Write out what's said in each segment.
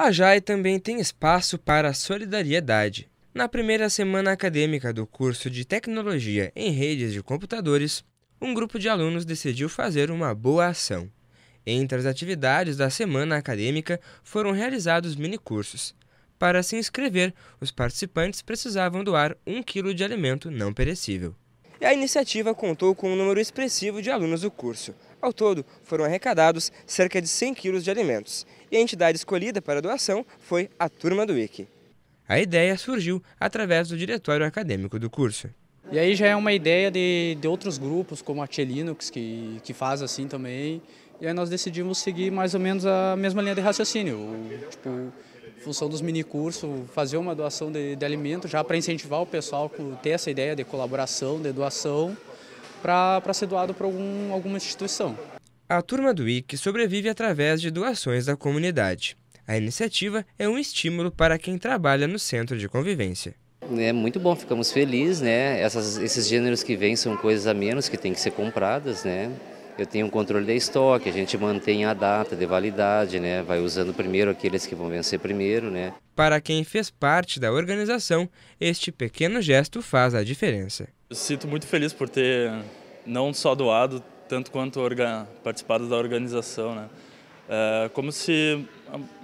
A JAE também tem espaço para a solidariedade. Na primeira semana acadêmica do curso de Tecnologia em Redes de Computadores, um grupo de alunos decidiu fazer uma boa ação. Entre as atividades da semana acadêmica foram realizados minicursos. Para se inscrever, os participantes precisavam doar um quilo de alimento não perecível e a iniciativa contou com um número expressivo de alunos do curso. Ao todo, foram arrecadados cerca de 100 quilos de alimentos e a entidade escolhida para a doação foi a Turma do IC. A ideia surgiu através do diretório acadêmico do curso. E aí já é uma ideia de, de outros grupos, como a Tia que, que faz assim também. E aí nós decidimos seguir mais ou menos a mesma linha de raciocínio. O, tipo, função dos minicursos, fazer uma doação de, de alimento já para incentivar o pessoal a ter essa ideia de colaboração, de doação, para ser doado para algum, alguma instituição. A turma do IC sobrevive através de doações da comunidade. A iniciativa é um estímulo para quem trabalha no centro de convivência. É muito bom, ficamos felizes, né? Essas, esses gêneros que vêm são coisas a menos que têm que ser compradas, né? eu tenho um controle de estoque, a gente mantém a data de validade, né? Vai usando primeiro aqueles que vão vencer primeiro, né? Para quem fez parte da organização, este pequeno gesto faz a diferença. Eu sinto muito feliz por ter não só doado, tanto quanto participado da organização, né? É como se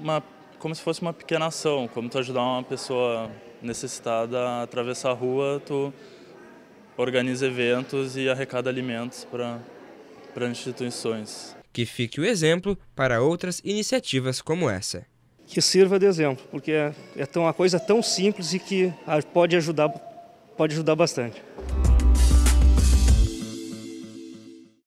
uma como se fosse uma pequena ação, como tu ajudar uma pessoa necessitada a atravessar a rua, tu organiza eventos e arrecada alimentos para para instituições. Que fique o exemplo para outras iniciativas como essa. Que sirva de exemplo, porque é, é tão, uma coisa tão simples e que pode ajudar, pode ajudar bastante.